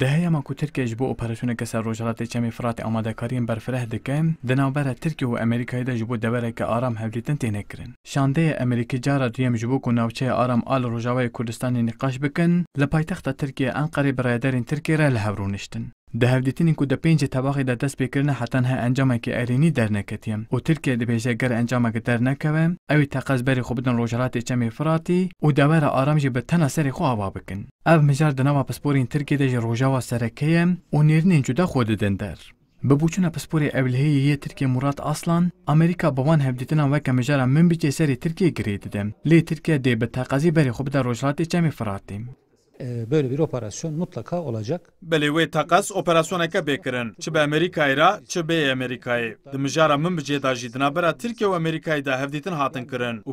دهەیە ماکو ترکێش بۆ ئۆپەرشنە کەسە ڕۆژهڵاتی چەمی فراتی ئامادەکارین بەرفرەه دەکەین دەناوبەرە ترکی و ئەمریکایدا ji بۆ دەبەرێکە ئارام هەولێتن تێنەکردن شاندەیە ئەمریکی جارە دوێم ji بۆ و ناوچەیە ئارام ئال ڕۆژاوای کوردستانی نقاش بکەن لە پایتەختە ترکیە ئەنقەری بەڕایدەرین ترکێرە لە هەورونیشتن Dehevdîtinên ku di pêncê tebaxê de dest pêkirine hetan he encamekî erênî derneketiye û Tirkiye dibêje ger encameke dernekeve, ew ê teqezberê xwe bidin rojelatê Çemê Firatî û dewera aram jî bi tena serê xwe ava bikin. Ev mijar di nava pisporên Tirkiye de ji rojava serekeye û nêrînên cuda xwe didin der. Bi bûçûna pisporê Ewliheyê yê Tirkiye Murat Aslan, Amerîka bi wan hevdîtina weke mijara min biçe serê Tirkiye girê dide. Lê Tirkiye dê bi teqezî berê xwe bide rojelatê Çemê Firatî. Ee, böyle bir operasyon mutlaka olacak. Belê wê teqas operasyoneke bêkirin çi bi Amerîkayê ra çi bê Amerîkayê. Di mijara min bi cêda jî di navbera Tirkiye û Amerîkayê de hevdîtin hatin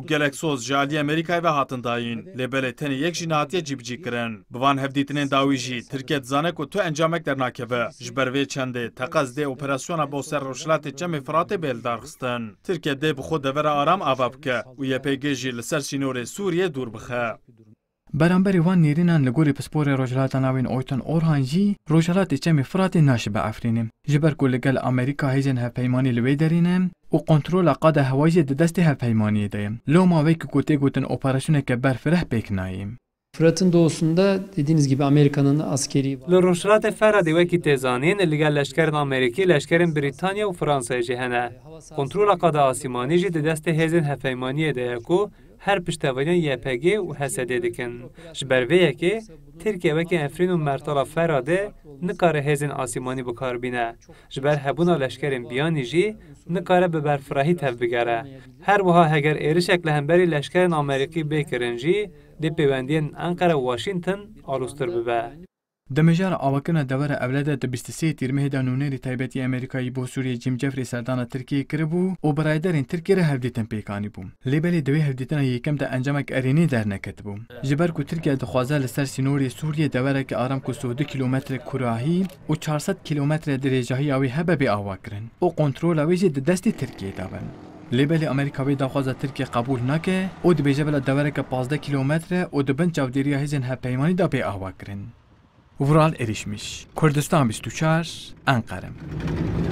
gelek soz ji alî Amerîkayê ve hatin dayîn. Lêbelê tenê yek jî nehatiye kırın. kirin. Bi van hevdîtinên dawî jî Tirkiye dizane ku tu encamek dernakeve. Ji ber vê çendê teqas operasyona bo ser rojhilatê Çemê Firatê bêldar xistin. Tirkiye dê bi xwe devera aram ava bike û yepêgê jî li ser şînorê بەرامبەری وان نێرینان لە گۆری پسپۆری ڕۆژهاتە ناوین ئۆیتن ئۆرهانجی ڕۆژهاتی چەمی فراتی ناشی بە ئەفرینیم ژبەر و لەگەل ئەمریکا هێزن هەپەیمانی لەوێ دەرینم و قۆنتترۆلا قادە هەوایە دەدەستی هەپەیمانی دەیم لەو ماوەیکە کۆتێ گوتن ئۆپارەشنێکە بەرفرەح پێک ناییم. Fırat'ın doğusunda dediğiniz gibi Amerika'nın askeri... Li Rojhilatê Feradê wekî têzanên li gel leşkerên Amerîkî, leşkerên Brîtanya û Fransayê jî hene. Kontrola qada asîmanî jî di destê hêzên hevpeymaniyê de ye ku هر پشتوانیان یه پگی و حسده دکن. جبرویه که ترکیه وکی افرین و مرتالا فراده نکار هزین آسیمانی بکار بینه. شبر هبونا لشکرین بیانی جی نکاره به برفراهی تف بگره. هر وها هگر ایرشک بری لشکرین آمریکی بکرن جی دی پیوندین انقره واشنطن آلوستر ببه. Demejara avakirina devera evlede di 23 tîrmehê de nûnerê taybetî Amerîkayî bo Sûriyê Jim Jeffrey serdana Tirkiyeyê kiribû û birayderên Tirkiye re hevdîtin pêkanî bû. Lêbelê di wê hevdîtina yekêm de encemek erênî derneketibû. Ji ber ku Tirkiye dixwaze li ser sînorê Sûriyê devereke aram ku 42 kilometre kurahî û 400 kilometre dirêjahiya wê hebe bê ava kirin. û kontrola wê jê di destê Tirkiyeyê de ben. لێبەلی ئەمریکاوی داخوازە ترکی قبول نەکێ ئەو دبێژە بە لە دەوەرەکە 15 کیلومترە ئۆ دەبن چاودێریە هێزن هەپەیمانیدا بێ ئاواکردن. Vural erişmiş. Kurdistan biz tüçer, Ankara'm.